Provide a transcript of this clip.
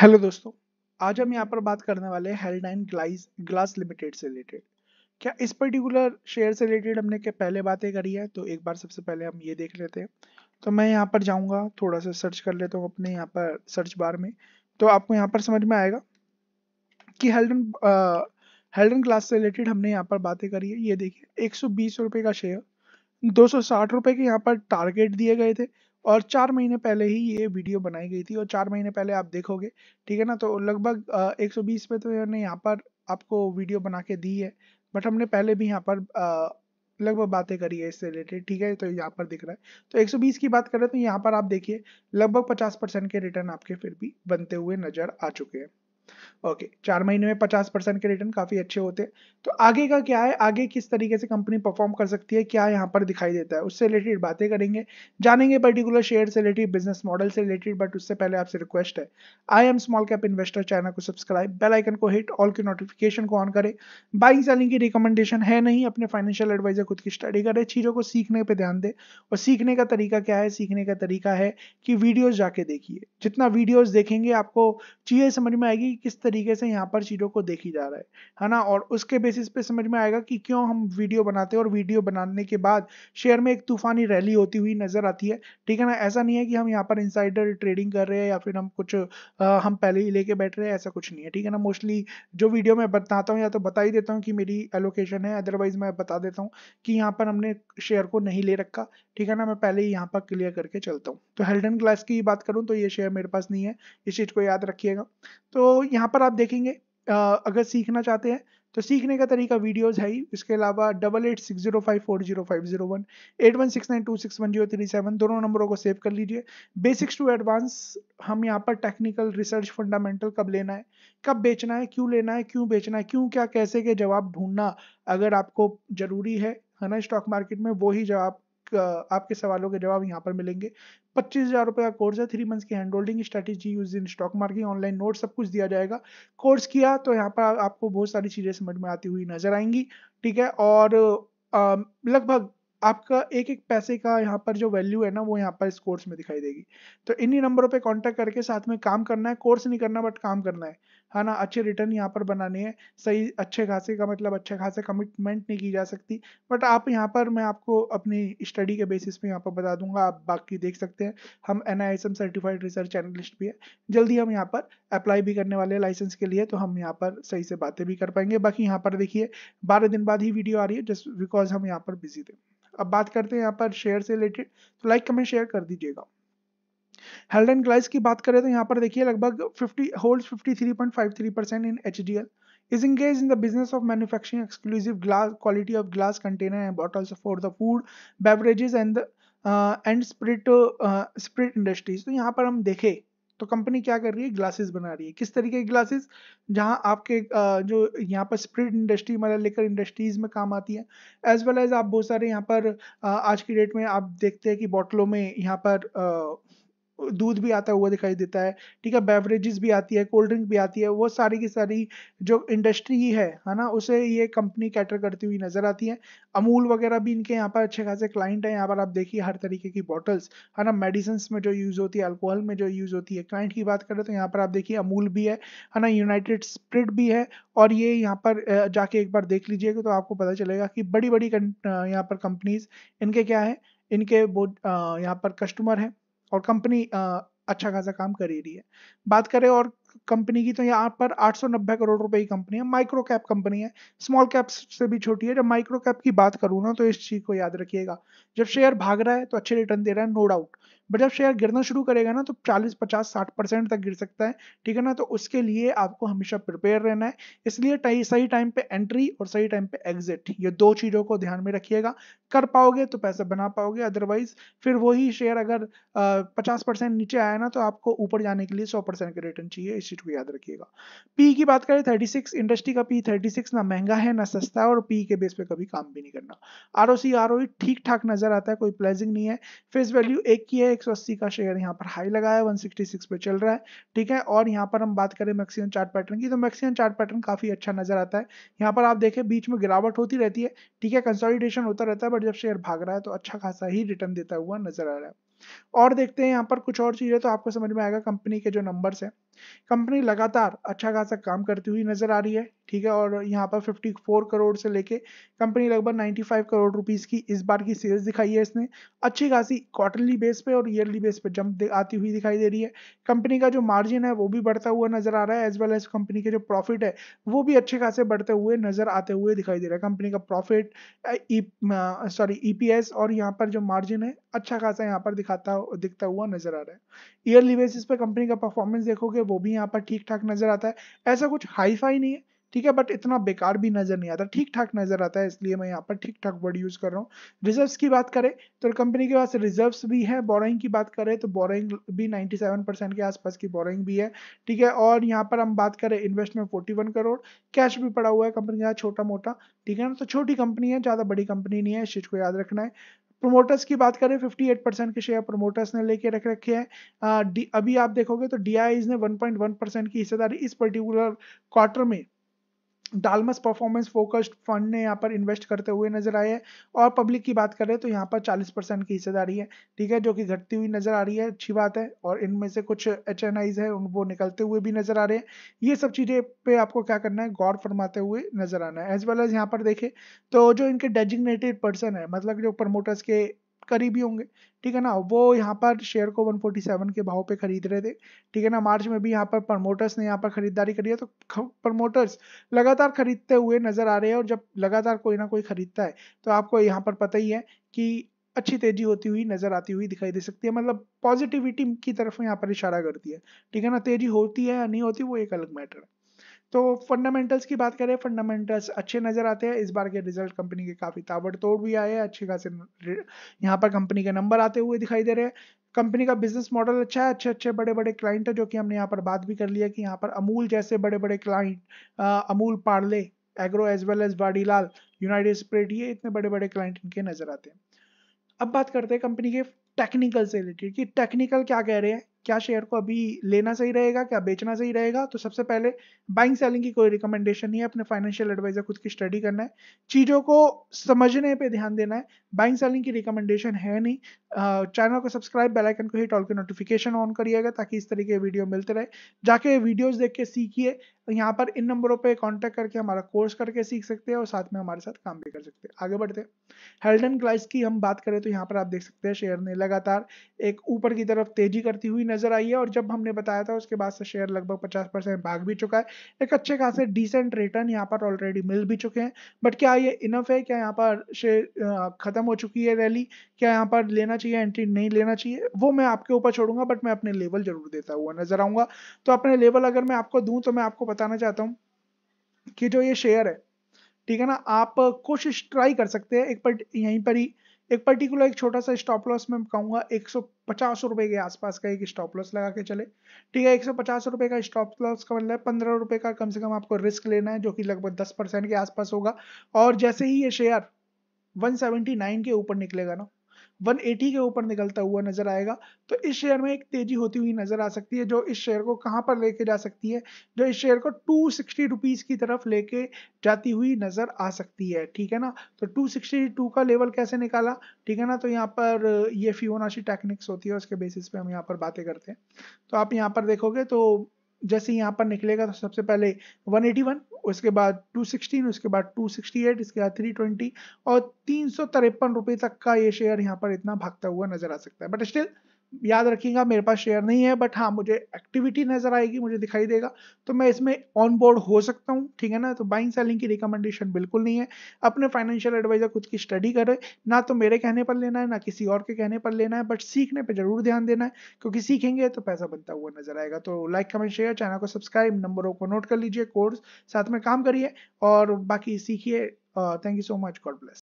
hello दोस्तों आज हम यहाँ पर बात करने वाले हेल्डाइन ग्लाइस ग्लास लिमिटेड से रिलेटेड क्या इस पर्टिकुलर शेयर से रिलेटेड हमने क्या पहले बातें करी है तो एक बार सबसे पहले हम ये देख लेते हैं तो मैं यहाँ पर जाऊँगा थोड़ा सा सर्च कर लेता हूँ अपने यहाँ पर सर्च बार में तो आपको यहाँ पर समझ में आएगा कि हेल्डन हेल्डन ग्लास से रिलेटेड हमने यहाँ पर बातें करी है ये देखिए एक सौ का शेयर दो सौ के यहाँ पर टारगेट दिए गए थे और चार महीने पहले ही ये वीडियो बनाई गई थी और चार महीने पहले आप देखोगे ठीक है ना तो लगभग एक सौ बीस पे तो मैंने यहाँ पर आपको वीडियो बना के दी है बट हमने पहले भी यहाँ पर लगभग बातें करी है इससे रिलेटेड ठीक है तो यहाँ पर दिख रहा है तो 120 की बात करें तो यहाँ पर आप देखिए लगभग 50 परसेंट के रिटर्न आपके फिर भी बनते हुए नजर आ चुके हैं ओके okay, चार महीने में पचास परसेंट के रिटर्न काफ़ी अच्छे होते हैं तो आगे का क्या है आगे किस तरीके से कंपनी परफॉर्म कर सकती है क्या यहाँ पर दिखाई देता है उससे रिलेटेड बातें करेंगे जानेंगे पर्टिकुलर शेयर से रिलेटेड बिजनेस मॉडल से रिलेटेड बट उससे पहले आपसे रिक्वेस्ट है I am small cap investor channel को सब्सक्राइब बेल आइकन को हिट ऑल की नोटिफिकेशन को ऑन करें बाइंग सेलिंग की रिकमेंडेशन है नहीं अपने फाइनेंशियल एडवाइजर खुद की स्टडी करें चीज़ों को सीखने पर ध्यान दें और सीखने का तरीका क्या है सीखने का तरीका है कि वीडियोज़ जाके देखिए जितना वीडियोज़ देखेंगे आपको चीज़ें समझ में आएगी किस तरीके से यहाँ पर चीज़ों को देखी जा रहा है है ना और उसके बेसिस पे समझ में आएगा कि क्यों हम वीडियो बनाते हैं और वीडियो बनाने के बाद शेयर में एक तूफानी रैली होती हुई नज़र आती है ठीक है ना ऐसा नहीं है कि हम यहाँ पर इंसाइडर ट्रेडिंग कर रहे हैं या फिर हम कुछ आ, हम पहले ही लेके बैठ रहे हैं ऐसा कुछ नहीं है ठीक है ना मोस्टली जो वीडियो मैं बताता हूँ या तो बता ही देता हूँ कि मेरी एलोकेशन है अदरवाइज मैं बता देता हूँ कि यहाँ पर हमने शेयर को नहीं ले रखा ठीक है ना मैं पहले ही यहाँ पर क्लियर करके चलता हूँ तो हेल्डन ग्लास की बात करूँ तो ये शेयर मेरे पास नहीं है इस चीज़ को याद रखिएगा तो यहाँ पर आप देखेंगे अगर सीखना चाहते हैं तो सीखने का तरीका वीडियोस है ही इसके अलावा double eight six zero five four zero five zero one eight one six nine two six one zero three seven दोनों नंबरों को सेव कर लीजिए बेसिक्स टू एडवांस हम यहाँ पर टेक्निकल रिसर्च फंडामेंटल कब लेना है कब बेचना है क्यों लेना है क्यों बेचना है क्यों क्या कैसे के जवाब ढूंढना अगर आपको ज़रूरी है है ना स्टॉक मार्केट में वो ही जवाब आपके सवालों के जवाब यहाँ पर मिलेंगे पच्चीस हज़ार रुपये का कोर्स है थ्री मंथ्स की hand holding strategy use in stock market online note सब कुछ दिया जाएगा कोर्स किया तो यहाँ पर आपको बहुत सारी चीज़ें समझ में आती हुई नजर आएंगी ठीक है और लगभग आपका एक एक पैसे का यहाँ पर जो वैल्यू है ना वो यहाँ पर इस कोर्स में दिखाई देगी तो इन्हीं नंबरों पे कांटेक्ट करके साथ में काम करना है कोर्स नहीं करना बट काम करना है है ना अच्छे रिटर्न यहाँ पर बनाने हैं सही अच्छे खासे का मतलब अच्छे खासे कमिटमेंट नहीं की जा सकती बट आप यहाँ पर मैं आपको अपनी स्टडी के बेसिस पे यहाँ पर बता दूंगा आप बाकी देख सकते हैं हम एन सर्टिफाइड रिसर्च एनलिस्ट भी है जल्दी हम यहाँ पर अप्लाई भी करने वाले लाइसेंस के लिए तो हम यहाँ पर सही से बातें भी कर पाएंगे बाकी यहाँ पर देखिए बारह दिन बाद ही वीडियो आ रही है जस्ट बिकॉज हम यहाँ पर बिजी थे अब बात करते हैं यहाँ पर शेयर से रिलेटेड तो लाइक कमेंट शेयर कर दीजिएगा हेल्ड एंड ग्लाइस की बात करें तो यहाँ पर देखिए लगभग 50 hold 53.53 percent in H D L is engage in the business of manufacturing exclusive glass quality of glass container and bottles for the food beverages and and spirit spirit industries तो यहाँ पर हम देखें तो कंपनी क्या कर रही है ग्लासेस बना रही है किस तरीके की ग्लासेस जहां आपके जो यहाँ पर स्प्रिट इंडस्ट्री मतलब लेकर इंडस्ट्रीज में काम आती है एज वेल एज आप बहुत सारे यहाँ पर आज की डेट में आप देखते हैं कि बॉटलों में यहाँ पर दूध भी आता हुआ दिखाई देता है ठीक है बेवरेजेस भी आती है कोल्ड ड्रिंक भी आती है वो सारी की सारी जो इंडस्ट्री है है ना उसे ये कंपनी कैटर करती हुई नज़र आती है अमूल वगैरह भी इनके यहाँ पर अच्छे खासे क्लाइंट हैं यहाँ पर आप देखिए हर तरीके की बॉटल्स है ना मेडिसिन में जो यूज़ होती है अल्कोहल में जो यूज़ होती है क्लाइंट की बात करें तो यहाँ पर आप देखिए अमूल भी है है ना यूनाइटेड स्प्रिट भी है और ये यहाँ पर जाके एक बार देख लीजिएगा तो आपको पता चलेगा कि बड़ी बड़ी यहाँ पर कंपनीज इनके क्या है इनके बहुत यहाँ पर कस्टमर हैं और कंपनी अच्छा खासा काम कर ही रही है बात करें और कंपनी की तो यहाँ पर 890 करोड़ रुपए की कंपनी है माइक्रो कैप कंपनी है स्मॉल कैप से भी छोटी है जब माइक्रो कैप की बात करूँ ना तो इस चीज़ को याद रखिएगा जब शेयर भाग रहा है तो अच्छे रिटर्न दे रहा है नो डाउट बट जब शेयर गिरना शुरू करेगा ना तो 40, 50, 60 परसेंट तक गिर सकता है ठीक है ना तो उसके लिए आपको हमेशा प्रिपेयर रहना है इसलिए सही टाइम पे एंट्री और सही टाइम पे एग्जिट ये दो चीज़ों को ध्यान में रखिएगा कर पाओगे तो पैसा बना पाओगे अदरवाइज फिर वही शेयर अगर पचास परसेंट नीचे आया ना तो आपको ऊपर जाने के लिए सौ परसेंट का रिटर्न चाहिए इस को याद रखिएगा पी की बात करें 36 इंडस्ट्री का पी 36 ना महंगा है ना सस्ता है और पी के बेस पे कभी काम भी नहीं करना R O C R O e ठीक ठाक नजर आता है कोई प्लेजिंग नहीं है फेस वैल्यू एक की है 180 का शेयर यहाँ पर हाई लगा है 166 पे चल रहा है ठीक है और यहाँ पर हम बात करें मैक्सिमम चार्ट पैटर्न की तो मैक्सिमम चार्ट पैटर्न काफी अच्छा नजर आता है यहाँ पर आप देखें बीच में गिरावट होती रहती है ठीक है कंसोलिडेशन होता रहता है बट जब शेयर भाग रहा है तो अच्छा खासा ही रिटर्न देता हुआ नजर आ रहा है और देखते हैं यहाँ पर कुछ और चीज़ें तो आपको समझ में आएगा कंपनी के जो नंबर्स हैं कंपनी लगातार अच्छा खासा काम करती हुई नज़र आ रही है ठीक है और यहाँ पर 54 करोड़ से लेके कंपनी लगभग 95 करोड़ रुपीस की इस बार की सेल्स दिखाई है इसने अच्छी खासी क्वार्टरली बेस पे और ईयरली बेस पे जंप आती हुई दिखाई दे रही है कंपनी का जो मार्जिन है वो भी बढ़ता हुआ नजर आ रहा है एज वेल एज कंपनी के जो प्रॉफिट है वो भी अच्छे खासे बढ़ते हुए नजर आते हुए दिखाई दे रहा है कंपनी का प्रॉफिट सॉरी ई और यहाँ पर जो मार्जिन है अच्छा खासा यहाँ पर दिखाता दिखता हुआ नजर आ रहा है ईयरली बेसिस पर कंपनी का परफॉर्मेंस देखोगे वो भी यहाँ पर ठीक ठाक नजर आता है ऐसा कुछ हाई फाई नहीं है ठीक है बट इतना बेकार भी नजर नहीं आता ठीक ठाक नजर आता है इसलिए मैं यहाँ पर ठीक ठाक वर्ड यूज कर रहा हूँ रिजर्व की बात करें तो कंपनी के पास रिजर्व भी है बोरइंग की बात करें तो बोरइंग भी 97 परसेंट के आसपास की बोरइंग भी है ठीक है और यहाँ पर हम बात करें इन्वेस्टमेंट 41 करोड़ कैश भी पड़ा हुआ है कंपनी का छोटा मोटा ठीक है ना तो छोटी कंपनी है ज़्यादा बड़ी कंपनी नहीं है इस चीज़ को याद रखना है प्रोमोटर्स की बात करें 58 परसेंट के शेयर प्रोमोटर्स ने लेके रख रखे हैं अभी आप देखोगे तो डी ने 1.1 परसेंट की हिस्सेदारी इस पर्टिकुलर क्वार्टर में डालमस परफॉर्मेंस फोकस्ड फंड ने यहाँ पर इन्वेस्ट करते हुए नजर आए हैं और पब्लिक की बात करें तो यहाँ पर 40 परसेंट की हिस्सेदारी है ठीक है जो कि घटती हुई नजर आ रही है अच्छी बात है और इनमें से कुछ एच एन आईज है वो निकलते हुए भी नजर आ रहे हैं ये सब चीज़ें पे आपको क्या करना है गौर फरमाते हुए नजर आना है एज वेल एज यहाँ पर देखें तो जो इनके डेजिग्नेटेड पर्सन है मतलब जो प्रमोटर्स के करीबी होंगे ठीक है ना वो यहाँ पर शेयर को 147 के भाव पे खरीद रहे थे ठीक है ना मार्च में भी यहाँ पर प्रमोटर्स ने यहाँ पर खरीदारी करी है तो प्रमोटर्स लगातार खरीदते हुए नजर आ रहे हैं और जब लगातार कोई ना कोई खरीदता है तो आपको यहाँ पर पता ही है कि अच्छी तेजी होती हुई नजर आती हुई दिखाई दे सकती है मतलब पॉजिटिविटी की तरफ यहाँ पर इशारा करती है ठीक है ना तेजी होती है या नहीं होती वो एक अलग मैटर है तो फंडामेंटल्स की बात करें फंडामेंटल्स अच्छे नज़र आते हैं इस बार के रिजल्ट कंपनी के काफ़ी ताबड़तोड़ भी आए हैं अच्छे खासे यहाँ पर कंपनी के नंबर आते हुए दिखाई दे रहे हैं कंपनी का बिजनेस मॉडल अच्छा है अच्छे अच्छे बड़े बड़े क्लाइंट है जो कि हमने यहाँ पर बात भी कर लिया कि यहाँ पर अमूल जैसे बड़े बड़े client Amul Parle agro as well as Vadilal united spread ये इतने बड़े बड़े क्लाइंट इनके नज़र आते हैं अब बात करते हैं कंपनी के टेक्निकल से रिलेटेड कि टेक्निकल क्या कह रहे हैं क्या शेयर को अभी लेना सही रहेगा क्या बेचना सही रहेगा तो सबसे पहले बाइंग सेलिंग की कोई रिकमेंडेशन नहीं है अपने फाइनेंशियल एडवाइजर खुद की स्टडी करना है चीज़ों को समझने पे ध्यान देना है बाइंग सेलिंग की रिकमेंडेशन है नहीं चैनल को सब्सक्राइब बेल आइकन को हिट ऑल के नोटिफिकेशन ऑन करिएगा ताकि इस तरीके के वीडियो मिलते रहे जाके वीडियोज देख के सीखिए तो यहाँ पर इन नंबरों पे कांटेक्ट करके हमारा कोर्स करके सीख सकते हैं और साथ में हमारे साथ काम भी कर सकते हैं आगे बढ़ते हेल्डन क्लाइस की हम बात करें तो यहाँ पर आप देख सकते हैं शेयर ने लगातार एक ऊपर की तरफ तेजी करती हुई नजर आई है और जब हमने बताया था उसके बाद से शेयर लगभग पचास भाग भी चुका है एक अच्छे खासे डिसेंट रिटर्न यहाँ पर ऑलरेडी मिल भी चुके हैं बट क्या ये इनफ है क्या यहाँ पर शेयर खत्म हो चुकी है रैली क्या यहाँ पर लेना चाहिए एंट्री नहीं लेना चाहिए वो मैं आपके ऊपर छोड़ूंगा बट मैं अपने लेवल जरूर देता हुआ नजर आऊंगा तो अपने लेवल अगर मैं आपको दूं तो मैं आपको बताना चाहता हूँ कि जो ये शेयर है ठीक है ना आप कोशिश ट्राई कर सकते हैं एक पर्ट यहीं पर ही एक पर्टिकुलर एक छोटा सा स्टॉप लॉस मैं कहूँगा एक सौ के आसपास का एक स्टॉप लॉस लगा के चले ठीक है एक सौ का स्टॉप लॉस का मतलब पंद्रह रुपये का कम से कम आपको रिस्क लेना है जो कि लगभग 10 परसेंट के आसपास होगा और जैसे ही ये शेयर 179 के ऊपर निकलेगा ना 180 के ऊपर निकलता हुआ नजर आएगा तो इस शेयर में एक तेजी होती हुई नजर आ सकती है जो इस शेयर को कहां पर लेके जा सकती है जो इस शेयर को टू सिक्सटी रुपीज की तरफ लेके जाती हुई नजर आ सकती है ठीक है ना तो टू सिक्सटी टू का लेवल कैसे निकाला ठीक है ना तो यहाँ पर ये फ्योनाशी टेक्निक्स होती है उसके बेसिस पे हम यहाँ पर बातें करते हैं तो आप यहाँ पर देखोगे तो जैसे यहाँ पर निकलेगा तो सबसे पहले 181 उसके बाद 216 उसके बाद 268 इसके बाद 320 और तीन सौ तक का ये शेयर यहाँ पर इतना भागता हुआ नजर आ सकता है बट स्टिल याद रखिएगा मेरे पास शेयर नहीं है बट हाँ मुझे एक्टिविटी नजर आएगी मुझे दिखाई देगा तो मैं इसमें ऑन बोर्ड हो सकता हूँ ठीक है ना तो बाइंग सेलिंग की रिकमेंडेशन बिल्कुल नहीं है अपने फाइनेंशियल एडवाइजर खुद की स्टडी करे ना तो मेरे कहने पर लेना है ना किसी और के कहने पर लेना है बट सीखने पर जरूर ध्यान देना है क्योंकि सीखेंगे तो पैसा बनता हुआ नजर आएगा तो लाइक कमेंट शेयर चैनल को सब्सक्राइब नंबरों को नोट कर लीजिए कोर्स साथ में काम करिए और बाकी सीखिए thank you so much God bless